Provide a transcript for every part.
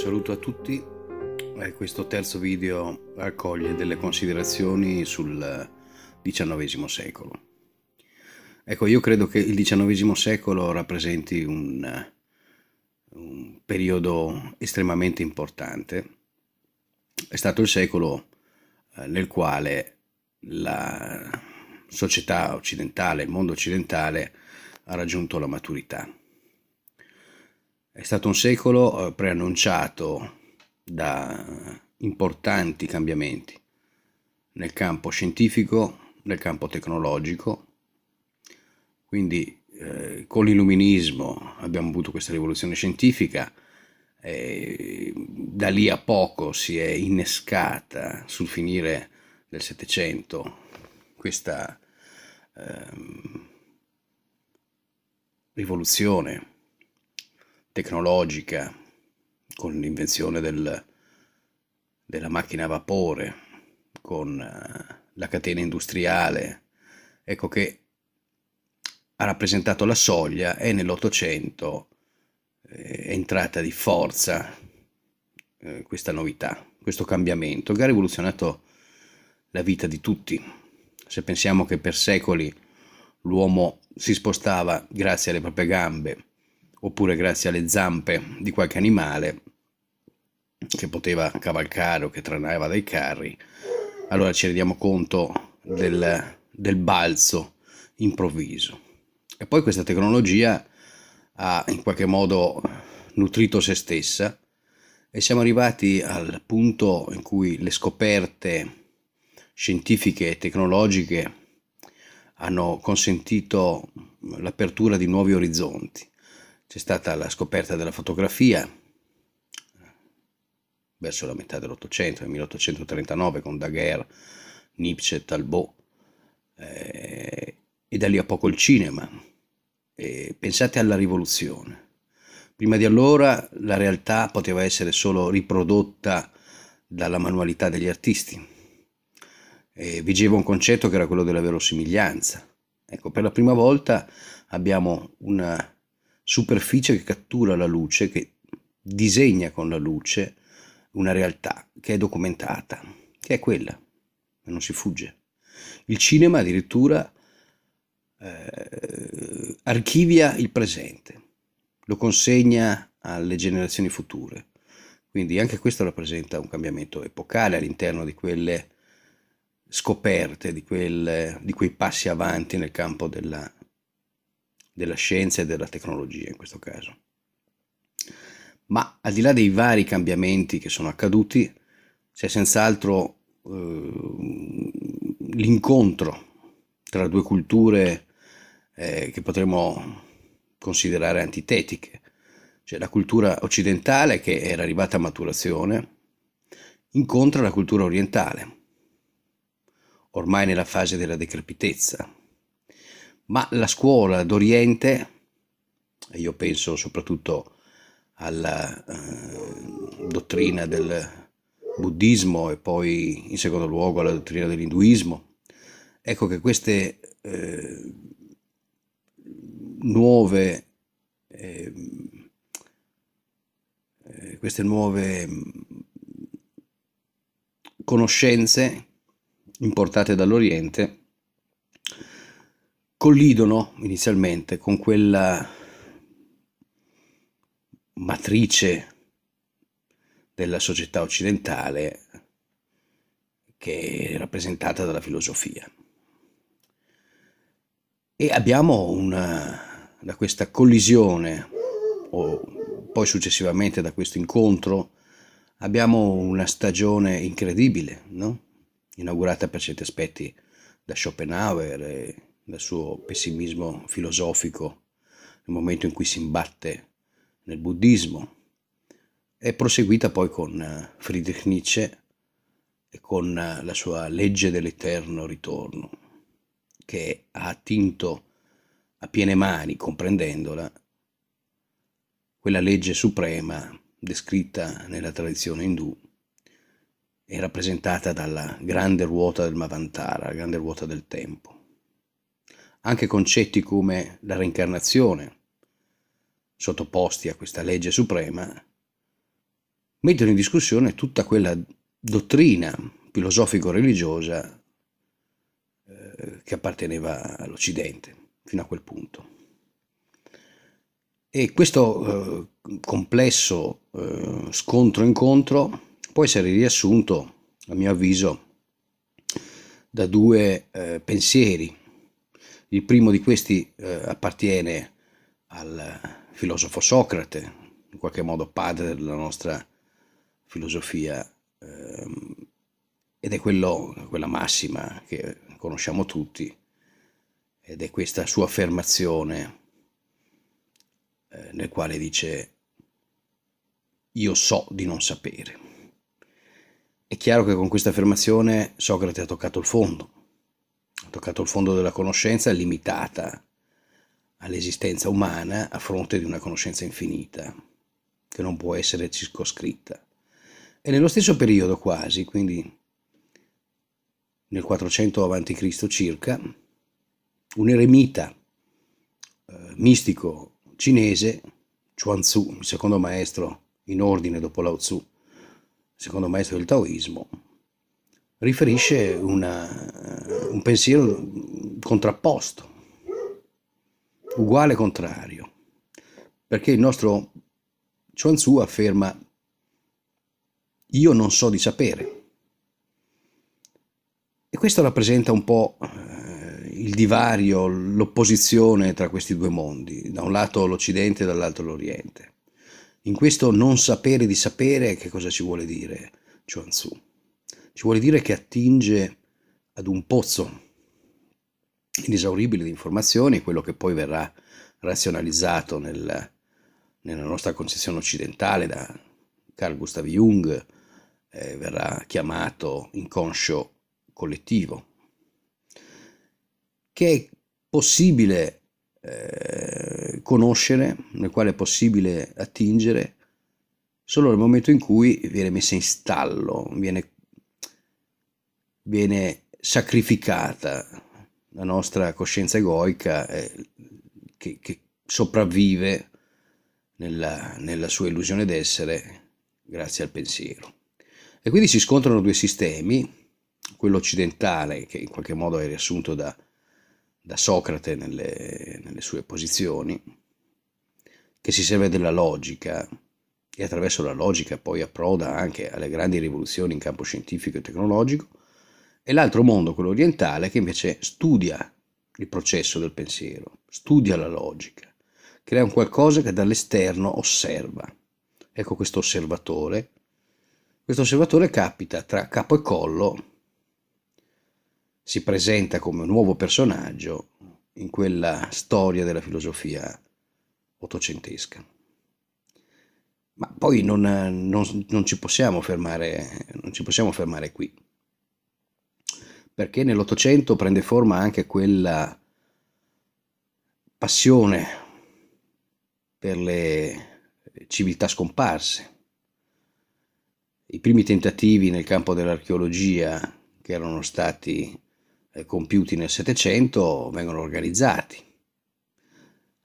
saluto a tutti. Eh, questo terzo video raccoglie delle considerazioni sul XIX secolo. Ecco, io credo che il XIX secolo rappresenti un, un periodo estremamente importante. È stato il secolo eh, nel quale la società occidentale, il mondo occidentale, ha raggiunto la maturità è stato un secolo eh, preannunciato da importanti cambiamenti nel campo scientifico, nel campo tecnologico, quindi eh, con l'illuminismo abbiamo avuto questa rivoluzione scientifica, e da lì a poco si è innescata sul finire del Settecento questa eh, rivoluzione tecnologica, con l'invenzione del, della macchina a vapore, con eh, la catena industriale, ecco che ha rappresentato la soglia e nell'Ottocento eh, è entrata di forza eh, questa novità, questo cambiamento che ha rivoluzionato la vita di tutti. Se pensiamo che per secoli l'uomo si spostava grazie alle proprie gambe, oppure grazie alle zampe di qualche animale che poteva cavalcare o che tranava dai carri, allora ci rendiamo conto del, del balzo improvviso. E poi questa tecnologia ha in qualche modo nutrito se stessa e siamo arrivati al punto in cui le scoperte scientifiche e tecnologiche hanno consentito l'apertura di nuovi orizzonti c'è stata la scoperta della fotografia eh, verso la metà dell'Ottocento, nel 1839, con Daguerre, Nietzsche, Talbot, eh, e da lì a poco il cinema. Eh, pensate alla rivoluzione. Prima di allora la realtà poteva essere solo riprodotta dalla manualità degli artisti. Eh, vigeva un concetto che era quello della verosimiglianza. Ecco, per la prima volta abbiamo una superficie che cattura la luce, che disegna con la luce una realtà che è documentata, che è quella, e non si fugge. Il cinema addirittura eh, archivia il presente, lo consegna alle generazioni future. Quindi anche questo rappresenta un cambiamento epocale all'interno di quelle scoperte, di, quel, di quei passi avanti nel campo della della scienza e della tecnologia in questo caso. Ma al di là dei vari cambiamenti che sono accaduti, c'è senz'altro eh, l'incontro tra due culture eh, che potremmo considerare antitetiche, C'è cioè, la cultura occidentale che era arrivata a maturazione incontra la cultura orientale, ormai nella fase della decrepitezza, ma la scuola d'Oriente, e io penso soprattutto alla eh, dottrina del buddismo e poi in secondo luogo alla dottrina dell'induismo, ecco che queste eh, nuove eh, eh queste nuove conoscenze importate dall'Oriente collidono inizialmente con quella matrice della società occidentale che è rappresentata dalla filosofia. E abbiamo una, da questa collisione, o poi successivamente da questo incontro, abbiamo una stagione incredibile, no? inaugurata per certi aspetti da Schopenhauer dal suo pessimismo filosofico nel momento in cui si imbatte nel buddismo. È proseguita poi con eh, Friedrich Nietzsche e con eh, la sua legge dell'eterno ritorno, che ha attinto a piene mani, comprendendola, quella legge suprema descritta nella tradizione indù e rappresentata dalla grande ruota del Mavantara, la grande ruota del tempo anche concetti come la reincarnazione, sottoposti a questa legge suprema, mettono in discussione tutta quella dottrina filosofico-religiosa eh, che apparteneva all'Occidente fino a quel punto. E questo eh, complesso eh, scontro-incontro può essere riassunto, a mio avviso, da due eh, pensieri il primo di questi eh, appartiene al filosofo Socrate, in qualche modo padre della nostra filosofia, ehm, ed è quello, quella massima che conosciamo tutti, ed è questa sua affermazione eh, nel quale dice io so di non sapere. È chiaro che con questa affermazione Socrate ha toccato il fondo, toccato il fondo della conoscenza limitata all'esistenza umana a fronte di una conoscenza infinita, che non può essere circoscritta. E nello stesso periodo quasi, quindi nel 400 a.C. circa, un eremita eh, mistico cinese, Chuanzu, il secondo maestro in ordine dopo Lao Tzu, secondo maestro del taoismo, riferisce una, un pensiero contrapposto, uguale contrario, perché il nostro Chuanzu afferma io non so di sapere. E questo rappresenta un po' eh, il divario, l'opposizione tra questi due mondi, da un lato l'Occidente e dall'altro l'Oriente. In questo non sapere di sapere che cosa ci vuole dire Chuanzu? Ci vuole dire che attinge ad un pozzo inesauribile di informazioni, quello che poi verrà razionalizzato nel, nella nostra concezione occidentale da Carl Gustav Jung, eh, verrà chiamato inconscio collettivo, che è possibile eh, conoscere, nel quale è possibile attingere solo nel momento in cui viene messa in stallo, viene, viene sacrificata, la nostra coscienza egoica eh, che, che, sopravvive nella, nella sua illusione d'essere grazie al pensiero. E quindi si scontrano due sistemi, quello occidentale che in qualche modo è riassunto da, da Socrate nelle, nelle, sue posizioni, che si serve della logica e attraverso la logica poi approda anche alle grandi rivoluzioni in campo scientifico e tecnologico, e l'altro mondo, quello orientale, che invece studia il processo del pensiero, studia la logica, crea un qualcosa che dall'esterno osserva. Ecco questo osservatore. Questo osservatore capita tra capo e collo, si presenta come un nuovo personaggio in quella storia della filosofia ottocentesca. Ma poi non, non, non, ci fermare, non, ci possiamo fermare qui perché nell'Ottocento prende forma anche quella passione per le civiltà scomparse. I primi tentativi nel campo dell'archeologia che erano stati eh, compiuti nel Settecento vengono organizzati.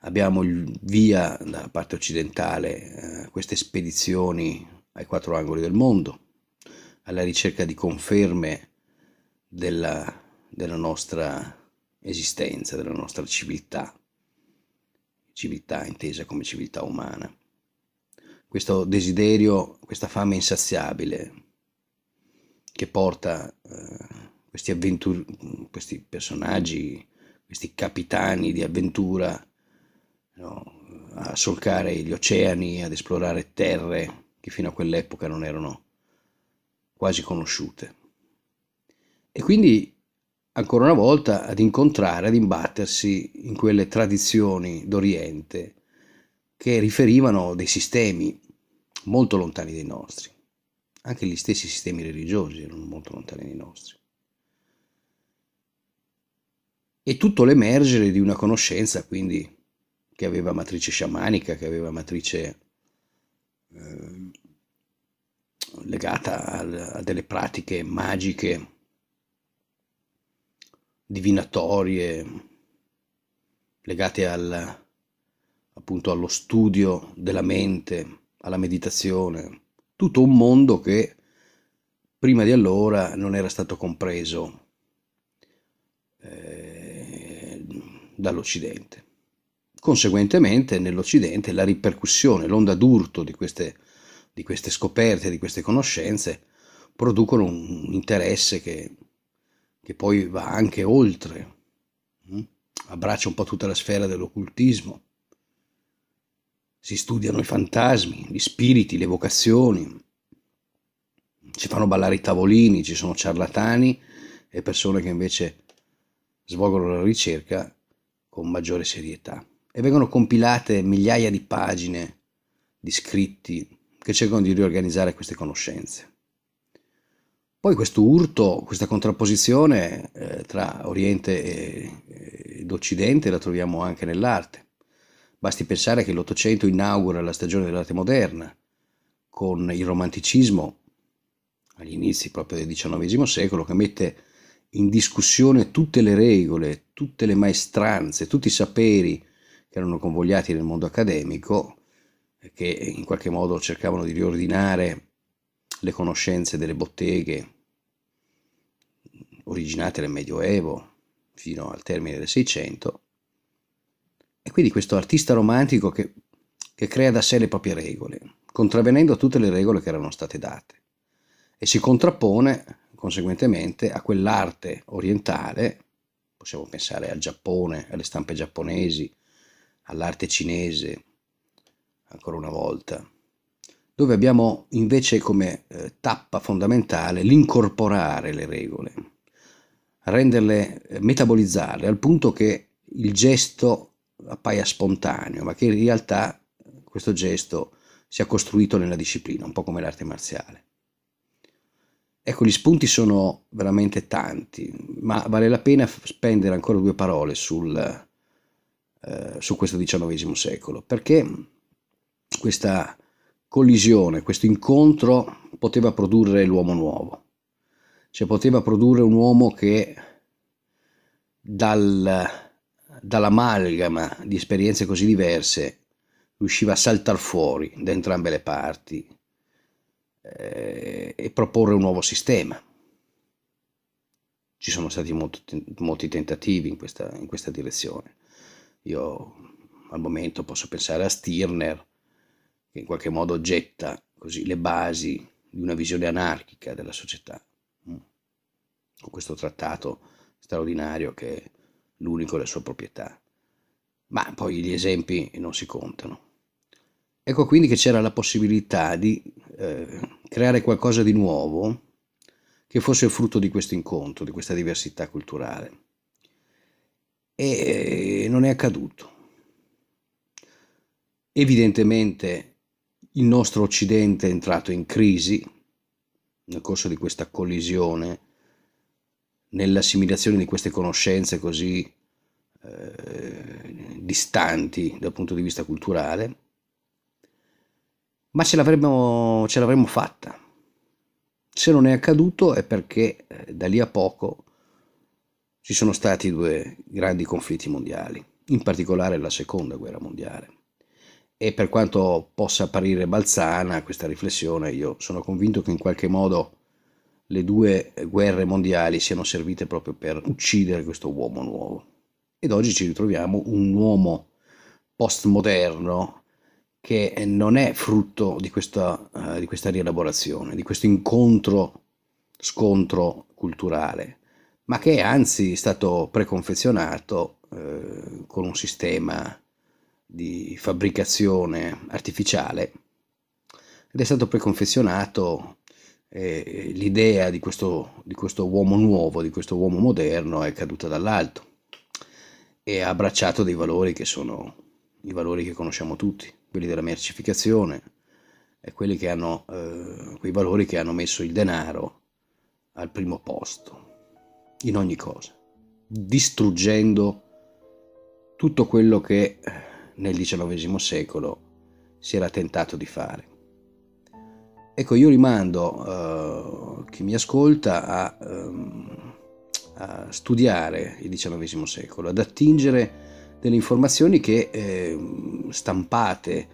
Abbiamo via dalla parte occidentale eh, queste spedizioni ai quattro angoli del mondo, alla ricerca di conferme della, della nostra esistenza, della nostra civiltà, civiltà intesa come civiltà umana. Questo desiderio, questa fame insaziabile che porta eh, questi, avventur- questi personaggi, questi capitani di avventura no, a solcare gli oceani, ad esplorare terre che fino a quell'epoca non erano quasi conosciute e quindi ancora una volta ad incontrare, ad imbattersi in quelle tradizioni d'Oriente che riferivano dei sistemi molto lontani dai nostri. Anche gli stessi sistemi religiosi erano molto lontani dai nostri. E tutto l'emergere di una conoscenza, quindi, che aveva matrice sciamanica, che aveva matrice eh, legata a, a delle pratiche magiche divinatorie legate al, appunto allo studio della mente, alla meditazione, tutto un mondo che prima di allora non era stato compreso eh, dall'Occidente. Conseguentemente nell'Occidente la ripercussione, l'onda d'urto di queste, di queste scoperte, di queste conoscenze, producono un interesse che che poi va anche oltre, mm? abbraccia un po' tutta la sfera dell'occultismo. Si studiano i fantasmi, gli spiriti, le vocazioni, ci fanno ballare i tavolini, ci sono ciarlatani e persone che invece svolgono la ricerca con maggiore serietà. E vengono compilate migliaia di pagine di scritti che cercano di riorganizzare queste conoscenze. Poi questo urto, questa contrapposizione eh, tra Oriente ed Occidente la troviamo anche nell'arte. Basti pensare che l'Ottocento inaugura la stagione dell'arte moderna con il romanticismo agli inizi proprio del XIX secolo che mette in discussione tutte le regole, tutte le maestranze, tutti i saperi che erano convogliati nel mondo accademico che in qualche modo cercavano di riordinare le conoscenze delle botteghe originate nel Medioevo fino al termine del Seicento, e quindi questo artista romantico che, che crea da sé le proprie regole, contravvenendo a tutte le regole che erano state date, e si contrappone conseguentemente a quell'arte orientale, possiamo pensare al Giappone, alle stampe giapponesi, all'arte cinese, ancora una volta, dove abbiamo invece come eh, tappa fondamentale l'incorporare le regole, renderle, eh, metabolizzarle al punto che il gesto appaia spontaneo, ma che in realtà eh, questo gesto sia costruito nella disciplina, un po' come l'arte marziale. Ecco, gli spunti sono veramente tanti, ma vale la pena spendere ancora due parole sul, eh, su questo XIX secolo, perché questa collisione, questo incontro poteva produrre l'uomo nuovo cioè poteva produrre un uomo che dal, dall'amalgama di esperienze così diverse riusciva a saltare fuori da entrambe le parti eh, e proporre un nuovo sistema. Ci sono stati molto, molti tentativi in questa, in questa direzione. Io al momento posso pensare a Stirner, che in qualche modo getta così le basi di una visione anarchica della società con questo trattato straordinario che è l'unico le sua proprietà. Ma poi gli esempi non si contano. Ecco quindi che c'era la possibilità di eh, creare qualcosa di nuovo che fosse il frutto di questo incontro, di questa diversità culturale. E non è accaduto. Evidentemente il nostro Occidente è entrato in crisi nel corso di questa collisione nell'assimilazione di queste conoscenze così eh, distanti dal punto di vista culturale, ma ce l'avremmo, ce l'avremmo fatta. Se non è accaduto è perché eh, da lì a poco ci sono stati due grandi conflitti mondiali, in particolare la seconda guerra mondiale. E per quanto possa apparire balzana questa riflessione, io sono convinto che in qualche modo le due guerre mondiali siano servite proprio per uccidere questo uomo nuovo. Ed oggi ci ritroviamo un uomo postmoderno che non è frutto di questa, uh, di questa rielaborazione, di questo incontro scontro culturale, ma che è anzi stato preconfezionato eh, con un sistema di fabbricazione artificiale ed è stato preconfezionato eh, l'idea di questo, di questo uomo nuovo, di questo uomo moderno è caduta dall'alto e ha abbracciato dei valori che sono i valori che conosciamo tutti, quelli della mercificazione, e quelli che hanno, eh, quei valori che hanno messo il denaro al primo posto, in ogni cosa, distruggendo tutto quello che nel XIX secolo si era tentato di fare. Ecco, io rimando uh, chi mi ascolta a, um, a, studiare il XIX secolo, ad attingere delle informazioni che eh, stampate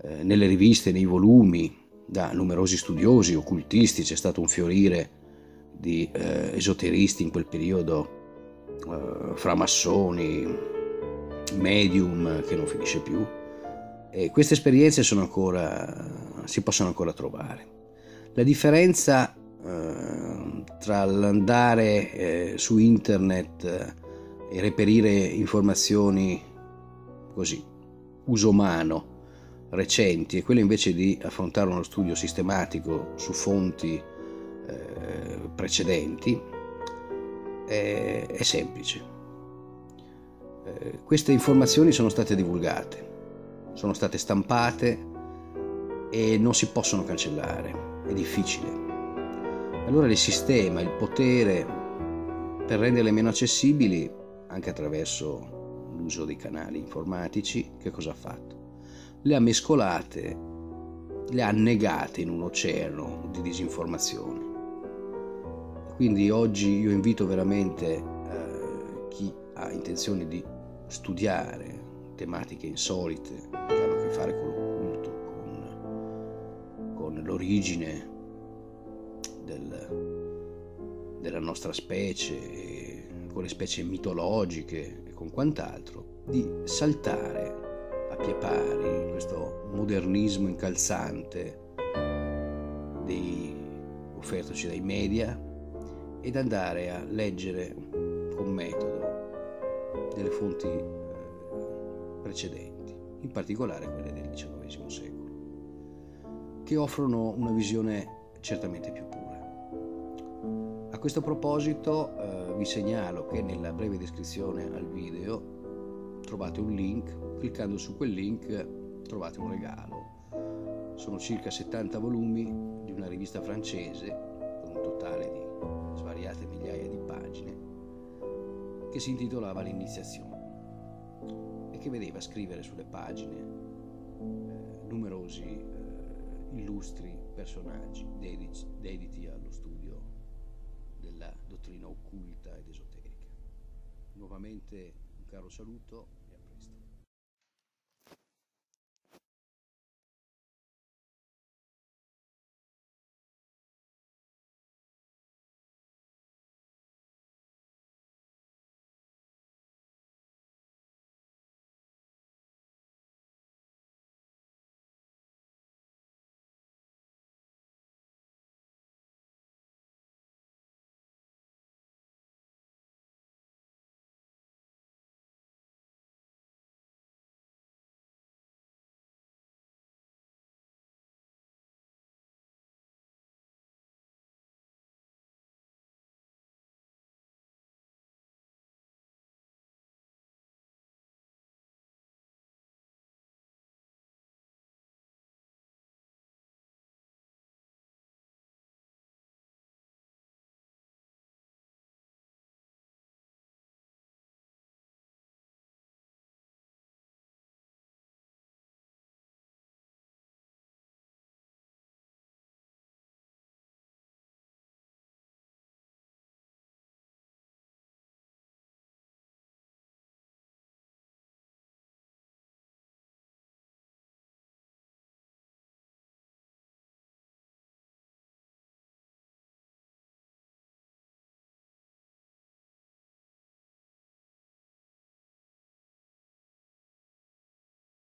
eh, nelle riviste, nei volumi, da numerosi studiosi, occultisti, c'è stato un fiorire di eh, esoteristi in quel periodo, eh, fra massoni, medium che non finisce più e queste esperienze ancora, si possono ancora trovare. La differenza eh, tra l'andare eh, su internet eh, e reperire informazioni così, uso umano, recenti, e quello invece di affrontare uno studio sistematico su fonti eh, precedenti, è, è semplice. Eh, queste informazioni sono state divulgate sono state stampate e non si possono cancellare, è difficile. Allora il sistema, il potere per renderle meno accessibili anche attraverso l'uso dei canali informatici, che cosa ha fatto? Le ha mescolate, le ha annegate in un oceano di disinformazione. Quindi oggi io invito veramente eh, chi ha intenzione di studiare tematiche insolite che hanno a che fare con l'occulto, con, con l'origine del, della nostra specie, con le specie mitologiche e con quant'altro, di saltare a pie pari questo modernismo incalzante dei, offertoci dai media ed andare a leggere con metodo delle fonti precedenti, in particolare quelle del XIX secolo, che offrono una visione certamente più pura. A questo proposito eh, vi segnalo che nella breve descrizione al video trovate un link, cliccando su quel link trovate un regalo. Sono circa 70 volumi di una rivista francese, con un totale di svariate migliaia di pagine, che si intitolava L'iniziazione e che vedeva scrivere sulle pagine eh, numerosi eh, illustri personaggi dedici, dediti allo studio della dottrina occulta ed esoterica. Nuovamente un caro saluto